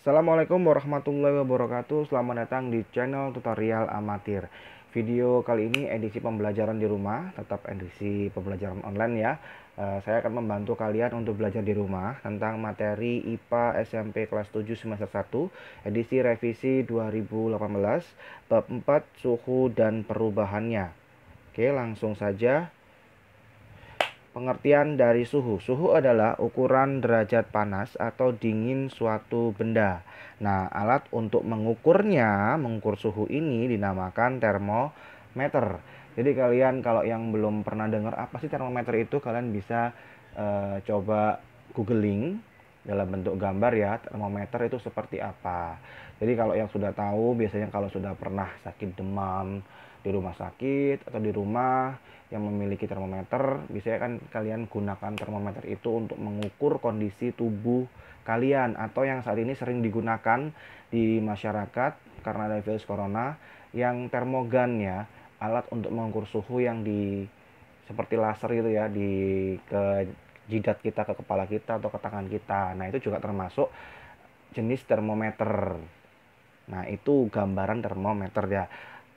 Assalamualaikum warahmatullahi wabarakatuh Selamat datang di channel tutorial amatir Video kali ini edisi pembelajaran di rumah Tetap edisi pembelajaran online ya eh, Saya akan membantu kalian untuk belajar di rumah Tentang materi IPA SMP kelas 7 semester 1 Edisi revisi 2018 Bab 4 suhu dan perubahannya Oke langsung saja pengertian dari suhu. Suhu adalah ukuran derajat panas atau dingin suatu benda. Nah, alat untuk mengukurnya, mengukur suhu ini dinamakan termometer. Jadi kalian kalau yang belum pernah dengar apa sih termometer itu, kalian bisa uh, coba googling dalam bentuk gambar ya termometer itu seperti apa. Jadi kalau yang sudah tahu biasanya kalau sudah pernah sakit demam di rumah sakit atau di rumah yang memiliki termometer bisa kan kalian gunakan termometer itu untuk mengukur kondisi tubuh kalian atau yang saat ini sering digunakan di masyarakat karena ada virus corona yang termogan ya alat untuk mengukur suhu yang di seperti laser itu ya di ke jidat kita ke kepala kita atau ke tangan kita nah itu juga termasuk jenis termometer nah itu gambaran termometer ya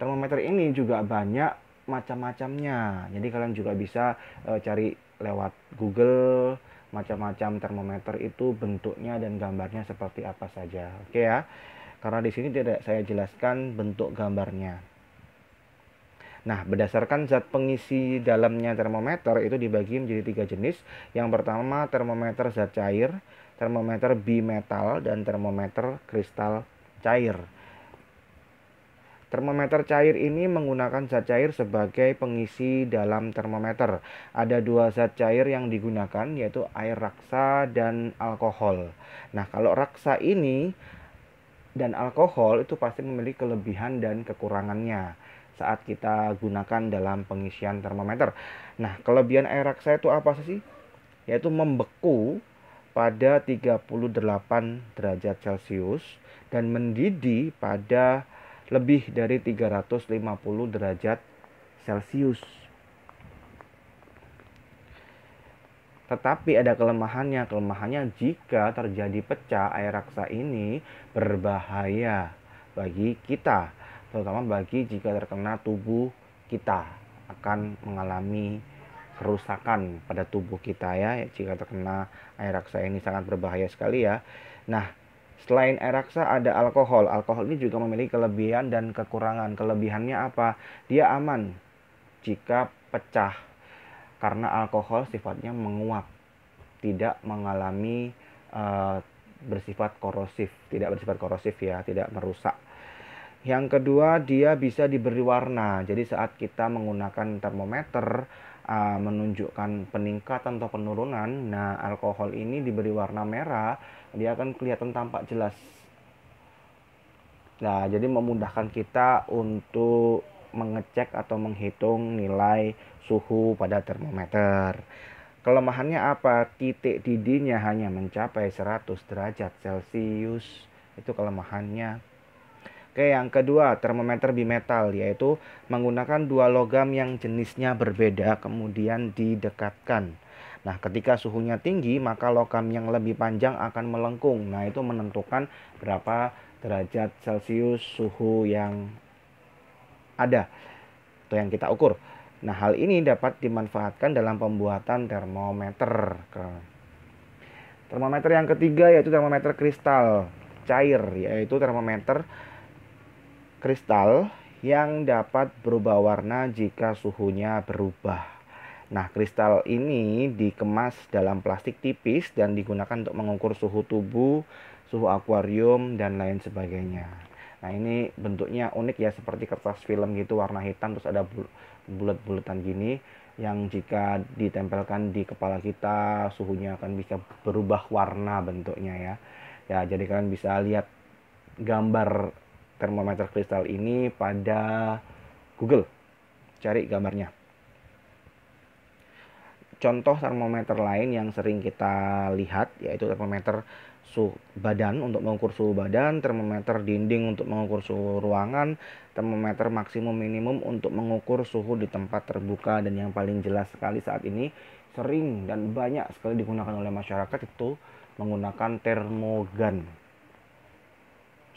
termometer ini juga banyak macam-macamnya jadi kalian juga bisa uh, cari lewat Google macam-macam termometer itu bentuknya dan gambarnya seperti apa saja oke okay ya karena di sini tidak saya jelaskan bentuk gambarnya Nah, berdasarkan zat pengisi dalamnya termometer itu dibagi menjadi tiga jenis. Yang pertama termometer zat cair, termometer bimetal, dan termometer kristal cair. Termometer cair ini menggunakan zat cair sebagai pengisi dalam termometer. Ada dua zat cair yang digunakan yaitu air raksa dan alkohol. Nah, kalau raksa ini dan alkohol itu pasti memiliki kelebihan dan kekurangannya saat kita gunakan dalam pengisian termometer. Nah, kelebihan air raksa itu apa sih? Yaitu membeku pada 38 derajat Celcius dan mendidih pada lebih dari 350 derajat Celcius. Tetapi ada kelemahannya. Kelemahannya jika terjadi pecah air raksa ini berbahaya bagi kita, terutama bagi jika terkena tubuh kita akan mengalami kerusakan pada tubuh kita ya jika terkena air raksa ini sangat berbahaya sekali ya. Nah, Selain air raksa ada alkohol. Alkohol ini juga memiliki kelebihan dan kekurangan. Kelebihannya apa? Dia aman jika pecah karena alkohol sifatnya menguap, tidak mengalami uh, bersifat korosif, tidak bersifat korosif ya, tidak merusak. Yang kedua, dia bisa diberi warna. Jadi saat kita menggunakan termometer uh, menunjukkan peningkatan atau penurunan, nah alkohol ini diberi warna merah, dia akan kelihatan tampak jelas. Nah, jadi memudahkan kita untuk mengecek atau menghitung nilai suhu pada termometer. Kelemahannya apa? Titik didihnya hanya mencapai 100 derajat Celcius. Itu kelemahannya. Oke, yang kedua termometer bimetal yaitu menggunakan dua logam yang jenisnya berbeda kemudian didekatkan. Nah, ketika suhunya tinggi, maka logam yang lebih panjang akan melengkung. Nah, itu menentukan berapa derajat Celcius suhu yang ada atau yang kita ukur. Nah, hal ini dapat dimanfaatkan dalam pembuatan termometer. Termometer yang ketiga yaitu termometer kristal cair, yaitu termometer kristal yang dapat berubah warna jika suhunya berubah. Nah, kristal ini dikemas dalam plastik tipis dan digunakan untuk mengukur suhu tubuh, suhu akuarium, dan lain sebagainya. Nah, ini bentuknya unik ya, seperti kertas film gitu, warna hitam, terus ada bulat-bulatan gini. Yang jika ditempelkan di kepala kita, suhunya akan bisa berubah warna bentuknya ya. Ya, jadi kalian bisa lihat gambar termometer kristal ini pada Google. Cari gambarnya. Contoh termometer lain yang sering kita lihat yaitu termometer suhu badan untuk mengukur suhu badan, termometer dinding untuk mengukur suhu ruangan, termometer maksimum minimum untuk mengukur suhu di tempat terbuka dan yang paling jelas sekali saat ini sering dan banyak sekali digunakan oleh masyarakat itu menggunakan termogan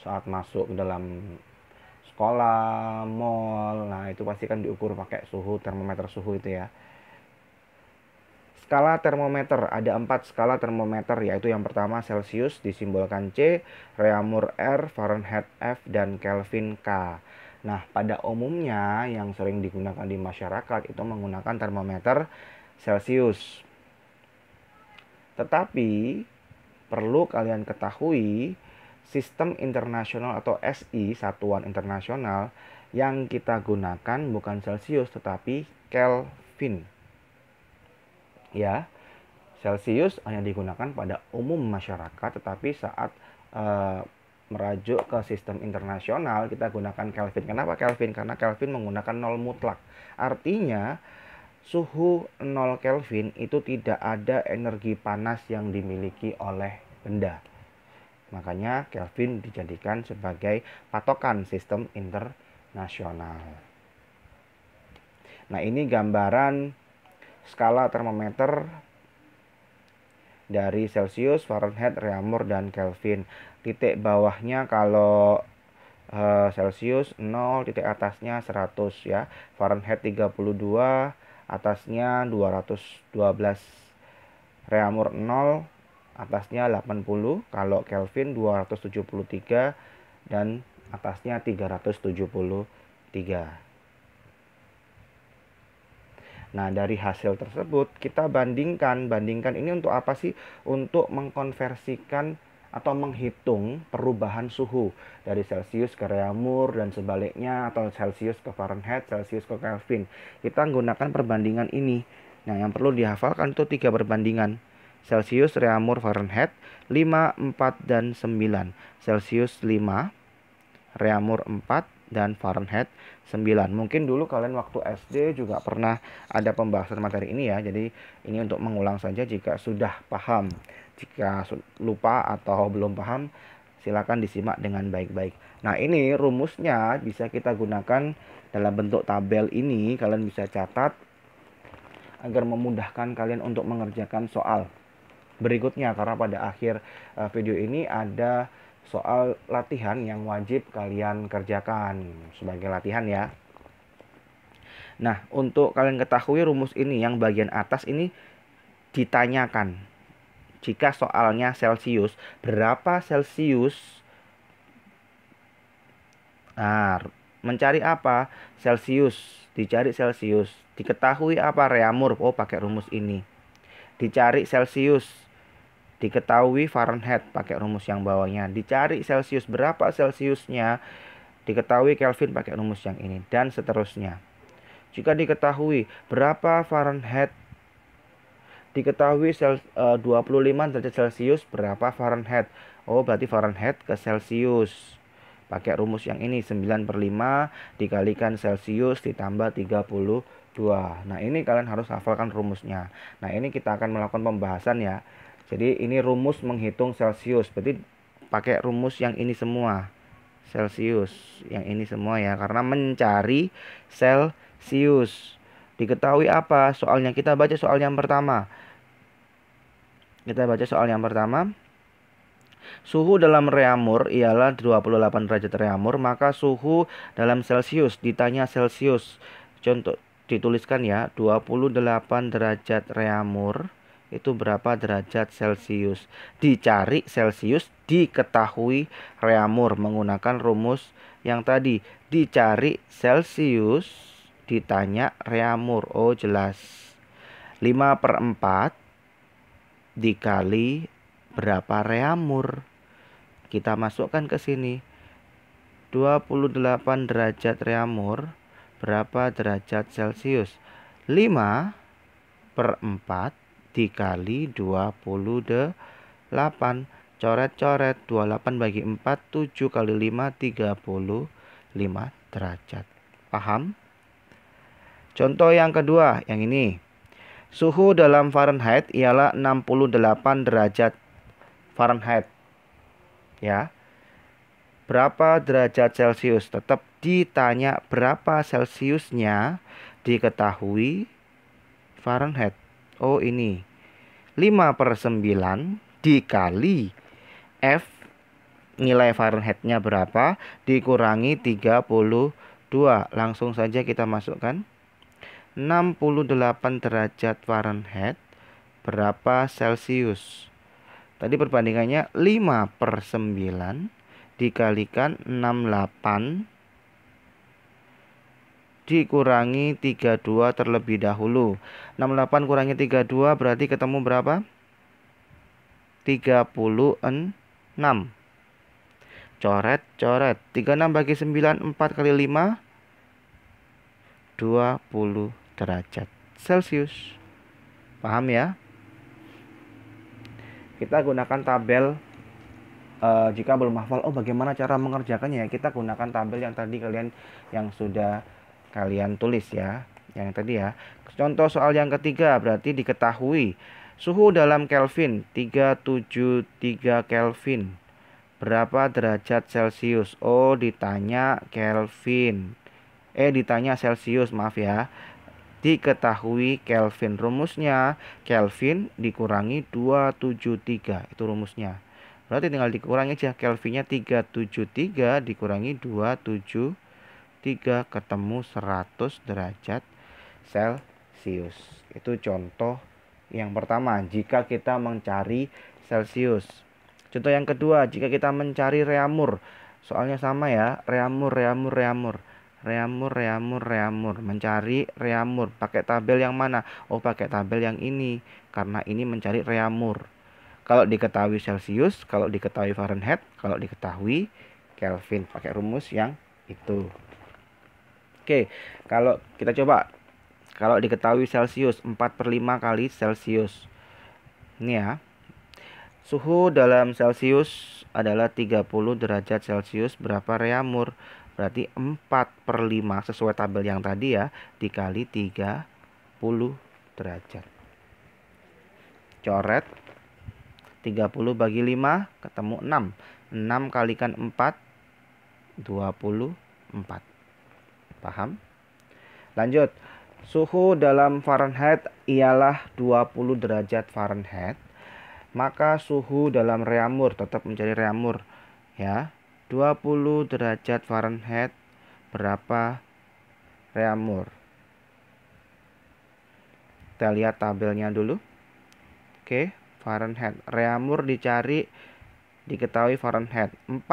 saat masuk ke dalam sekolah, mall. Nah, itu pasti kan diukur pakai suhu, termometer suhu itu ya. Skala termometer, ada empat skala termometer, yaitu yang pertama Celsius disimbolkan C, reamur R, Fahrenheit F, dan Kelvin K. Nah, pada umumnya yang sering digunakan di masyarakat itu menggunakan termometer Celsius. Tetapi perlu kalian ketahui sistem internasional atau SI, satuan internasional yang kita gunakan bukan Celsius tetapi Kelvin. Ya. Celsius hanya digunakan pada umum masyarakat tetapi saat uh, merajuk ke sistem internasional kita gunakan Kelvin. Kenapa Kelvin? Karena Kelvin menggunakan nol mutlak. Artinya suhu 0 Kelvin itu tidak ada energi panas yang dimiliki oleh benda. Makanya Kelvin dijadikan sebagai patokan sistem internasional. Nah, ini gambaran skala termometer dari Celsius, Fahrenheit, Reaumur dan Kelvin. Titik bawahnya kalau uh, Celsius 0, titik atasnya 100 ya. Fahrenheit 32, atasnya 212. Reaumur 0, atasnya 80 kalau Kelvin 273 dan atasnya 373 Nah, dari hasil tersebut kita bandingkan. Bandingkan ini untuk apa sih? Untuk mengkonversikan atau menghitung perubahan suhu dari Celsius ke Reaumur dan sebaliknya atau Celsius ke Fahrenheit, Celsius ke Kelvin. Kita menggunakan perbandingan ini. Nah, yang perlu dihafalkan itu tiga perbandingan. Celsius reamur Fahrenheit 5, 4, dan 9. Celsius 5, reamur 4, dan Fahrenheit 9. Mungkin dulu kalian waktu SD juga pernah ada pembahasan materi ini ya. Jadi ini untuk mengulang saja jika sudah paham. Jika lupa atau belum paham silakan disimak dengan baik-baik. Nah, ini rumusnya bisa kita gunakan dalam bentuk tabel ini. Kalian bisa catat agar memudahkan kalian untuk mengerjakan soal berikutnya karena pada akhir uh, video ini ada soal latihan yang wajib kalian kerjakan sebagai latihan ya. Nah, untuk kalian ketahui rumus ini yang bagian atas ini ditanyakan. Jika soalnya Celcius, berapa Celcius? Nah, mencari apa? Celcius, dicari Celcius. Diketahui apa reamur? Oh, pakai rumus ini. Dicari Celcius diketahui Fahrenheit pakai rumus yang bawahnya dicari Celsius berapa Celsiusnya diketahui Kelvin pakai rumus yang ini dan seterusnya jika diketahui berapa Fahrenheit diketahui sel, e, eh, 25 derajat Celsius berapa Fahrenheit oh berarti Fahrenheit ke Celsius pakai rumus yang ini 9 per 5 dikalikan Celsius ditambah 32 nah ini kalian harus hafalkan rumusnya nah ini kita akan melakukan pembahasan ya jadi ini rumus menghitung Celcius, Berarti pakai rumus yang ini semua. Celcius, yang ini semua ya karena mencari Celsius. Diketahui apa? Soalnya kita baca soal yang pertama. Kita baca soal yang pertama. Suhu dalam reamur ialah 28 derajat reamur, maka suhu dalam Celcius ditanya Celcius. Contoh dituliskan ya, 28 derajat reamur itu berapa derajat Celcius. Dicari Celcius diketahui Reamur menggunakan rumus yang tadi. Dicari Celcius ditanya Reamur. Oh jelas. 5 per 4 dikali berapa Reamur. Kita masukkan ke sini. 28 derajat Reamur berapa derajat Celcius? 5 per 4 dikali 28 coret-coret 28 bagi 4 7 kali 5 35 derajat paham contoh yang kedua yang ini suhu dalam Fahrenheit ialah 68 derajat Fahrenheit ya berapa derajat Celcius tetap ditanya berapa Celciusnya diketahui Fahrenheit oh ini 5 per 9 dikali F nilai Fahrenheitnya berapa dikurangi 32 langsung saja kita masukkan 68 derajat Fahrenheit berapa Celcius tadi perbandingannya 5 per 9 dikalikan 68 dikurangi 32 terlebih dahulu. 68 kurangi 32 berarti ketemu berapa? 36. Coret, coret. 36 bagi 9, 4 kali 5, 20 derajat Celcius. Paham ya? Kita gunakan tabel uh, jika belum hafal oh bagaimana cara mengerjakannya ya? kita gunakan tabel yang tadi kalian yang sudah kalian tulis ya yang tadi ya. Contoh soal yang ketiga berarti diketahui suhu dalam Kelvin 373 Kelvin. Berapa derajat Celcius? Oh, ditanya Kelvin. Eh, ditanya Celcius, maaf ya. Diketahui Kelvin rumusnya Kelvin dikurangi 273. Itu rumusnya. Berarti tinggal dikurangi aja Kelvinnya 373 dikurangi 27 3 ketemu 100 derajat Celcius. Itu contoh yang pertama jika kita mencari Celcius. Contoh yang kedua jika kita mencari reamur. Soalnya sama ya, reamur reamur reamur. Reamur, reamur, reamur, mencari reamur. Pakai tabel yang mana? Oh, pakai tabel yang ini karena ini mencari reamur. Kalau diketahui celcius kalau diketahui Fahrenheit, kalau diketahui Kelvin pakai rumus yang itu. Oke, kalau kita coba kalau diketahui Celcius 4 per 5 kali Celcius ini ya suhu dalam Celcius adalah 30 derajat Celcius berapa reamur berarti 4 per 5 sesuai tabel yang tadi ya dikali 30 derajat coret 30 bagi 5 ketemu 6 6 kalikan 4 24 Paham? Lanjut. Suhu dalam Fahrenheit ialah 20 derajat Fahrenheit. Maka suhu dalam reamur tetap menjadi reamur ya. 20 derajat Fahrenheit berapa reamur? Kita lihat tabelnya dulu. Oke, Fahrenheit. Reamur dicari diketahui Fahrenheit. 4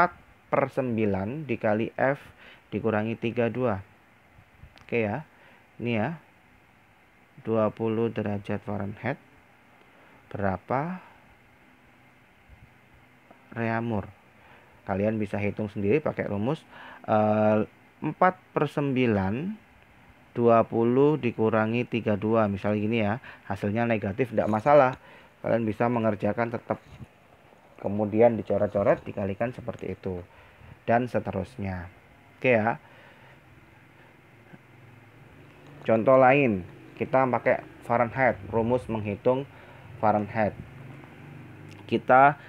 per 9 dikali F dikurangi 32. Oke ya. Ini ya. 20 derajat Fahrenheit. Berapa reamur? Kalian bisa hitung sendiri pakai rumus eh, 4 per 9 20 dikurangi 32 misalnya gini ya hasilnya negatif tidak masalah kalian bisa mengerjakan tetap kemudian dicoret-coret dikalikan seperti itu dan seterusnya oke ya Contoh lain, kita pakai Fahrenheit, rumus menghitung Fahrenheit. Kita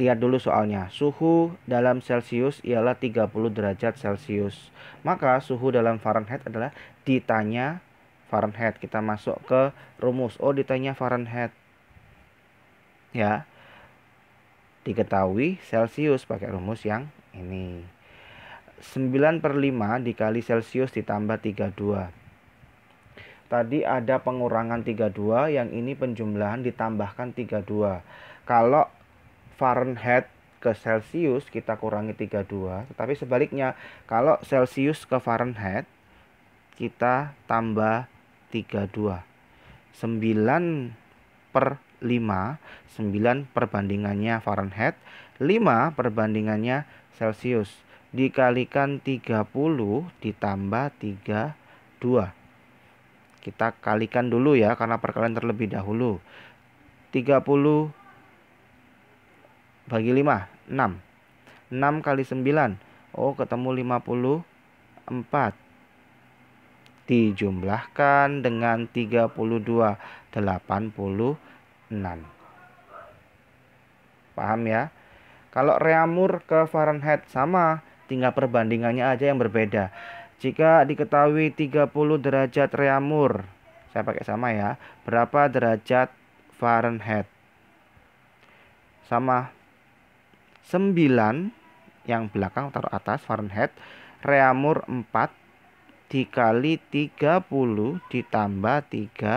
lihat dulu soalnya. Suhu dalam Celcius ialah 30 derajat Celcius. Maka suhu dalam Fahrenheit adalah ditanya Fahrenheit. Kita masuk ke rumus. Oh, ditanya Fahrenheit. Ya. Diketahui Celcius pakai rumus yang ini. 9 per 5 dikali Celcius ditambah 32. Tadi ada pengurangan 32, yang ini penjumlahan ditambahkan 32. Kalau Fahrenheit ke Celcius kita kurangi 32, tetapi sebaliknya kalau Celcius ke Fahrenheit kita tambah 32. 9 per 5, 9 perbandingannya Fahrenheit, 5 perbandingannya Celcius dikalikan 30 ditambah 32. Kita kalikan dulu ya karena perkalian terlebih dahulu. 30 bagi 5 6. 6 kali 9. Oh, ketemu 54 dijumlahkan dengan 32 86 paham ya kalau reamur ke Fahrenheit sama tinggal perbandingannya aja yang berbeda jika diketahui 30 derajat Reamur saya pakai sama ya berapa derajat Fahrenheit sama 9 yang belakang taruh atas Fahrenheit Reamur 4 dikali 30 ditambah 32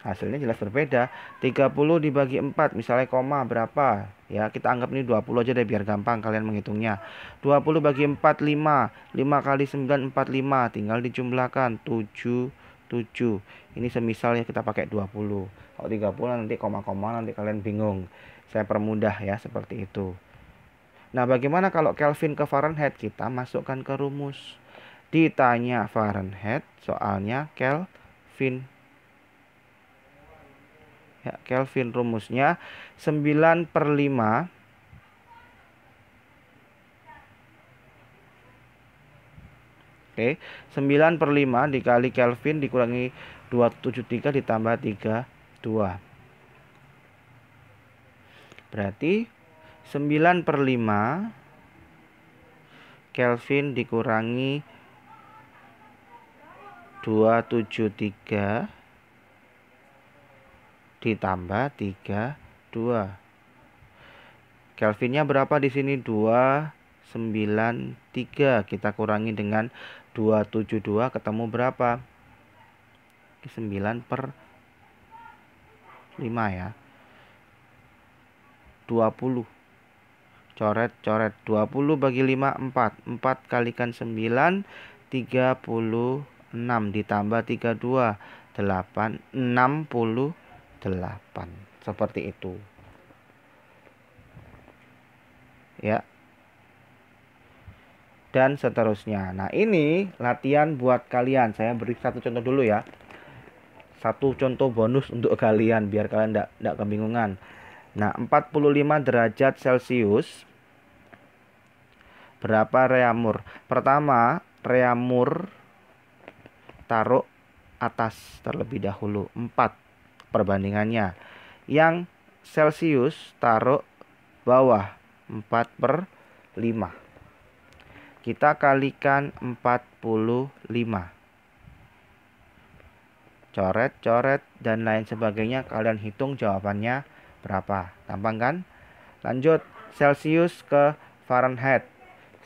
hasilnya jelas berbeda 30 dibagi 4 misalnya koma berapa ya kita anggap ini 20 aja deh biar gampang kalian menghitungnya 20 bagi 4 5 5 kali 9 45 tinggal dijumlahkan 7 7 ini semisal ya kita pakai 20 kalau 30 nanti koma-koma nanti kalian bingung saya permudah ya seperti itu nah bagaimana kalau Kelvin ke Fahrenheit kita masukkan ke rumus ditanya Fahrenheit soalnya Kelvin ya, Kelvin rumusnya 9 per 5 Oke, 9 per 5 dikali Kelvin dikurangi 273 ditambah 32. Berarti 9 per 5 Kelvin dikurangi 273 ditambah 3 2 Kelvinnya berapa di sini 2 9 3 kita kurangi dengan 272 ketemu berapa 9 per 5 ya 20 coret coret 20 bagi 5 4 4 kalikan 9 36 ditambah 32 8 60 delapan seperti itu ya dan seterusnya nah ini latihan buat kalian saya beri satu contoh dulu ya satu contoh bonus untuk kalian biar kalian tidak tidak kebingungan nah 45 derajat celcius berapa reamur pertama reamur taruh atas terlebih dahulu 4 perbandingannya yang Celcius taruh bawah 4 per 5 kita kalikan 45 coret coret dan lain sebagainya kalian hitung jawabannya berapa Tampang kan lanjut Celcius ke Fahrenheit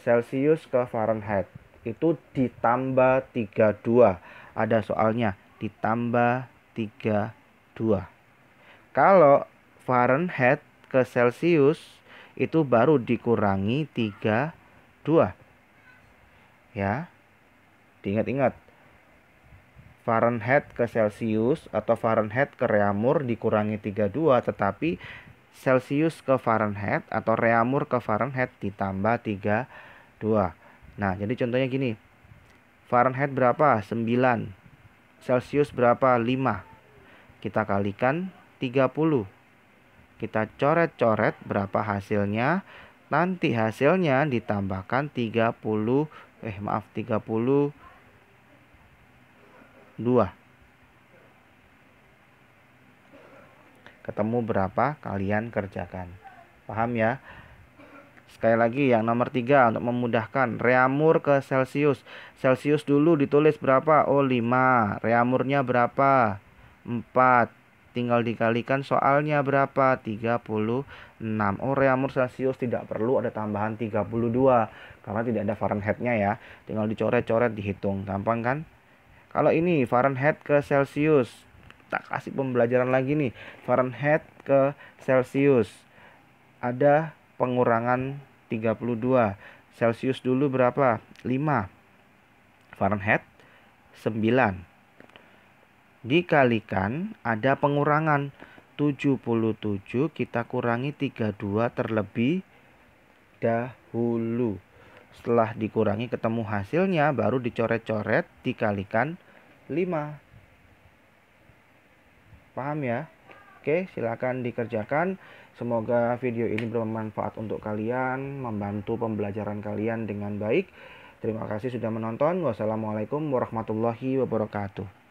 Celcius ke Fahrenheit itu ditambah 32 ada soalnya ditambah 32 2. Kalau Fahrenheit ke Celsius itu baru dikurangi 3 2. Ya. ingat ingat Fahrenheit ke Celsius atau Fahrenheit ke Reamur dikurangi 32 tetapi Celsius ke Fahrenheit atau Reamur ke Fahrenheit ditambah 32. Nah, jadi contohnya gini. Fahrenheit berapa? 9. Celsius berapa? 5. Kita kalikan 30. Kita coret-coret berapa hasilnya. Nanti hasilnya ditambahkan 30 eh maaf 30 dua Ketemu berapa kalian kerjakan. Paham ya? Sekali lagi yang nomor tiga untuk memudahkan reamur ke Celsius. Celsius dulu ditulis berapa? Oh 5. Reamurnya berapa? 4. Tinggal dikalikan soalnya berapa? 36. oh, reamur Celcius tidak perlu ada tambahan 32 karena tidak ada Fahrenheitnya ya. Tinggal dicoret-coret dihitung, gampang kan? Kalau ini Fahrenheit ke Celsius. Tak kasih pembelajaran lagi nih. Fahrenheit ke Celsius. Ada pengurangan 32. Celsius dulu berapa? 5. Fahrenheit 9 dikalikan ada pengurangan 77 kita kurangi 32 terlebih dahulu setelah dikurangi ketemu hasilnya baru dicoret-coret dikalikan 5 paham ya Oke silakan dikerjakan semoga video ini bermanfaat untuk kalian membantu pembelajaran kalian dengan baik Terima kasih sudah menonton. Wassalamualaikum warahmatullahi wabarakatuh.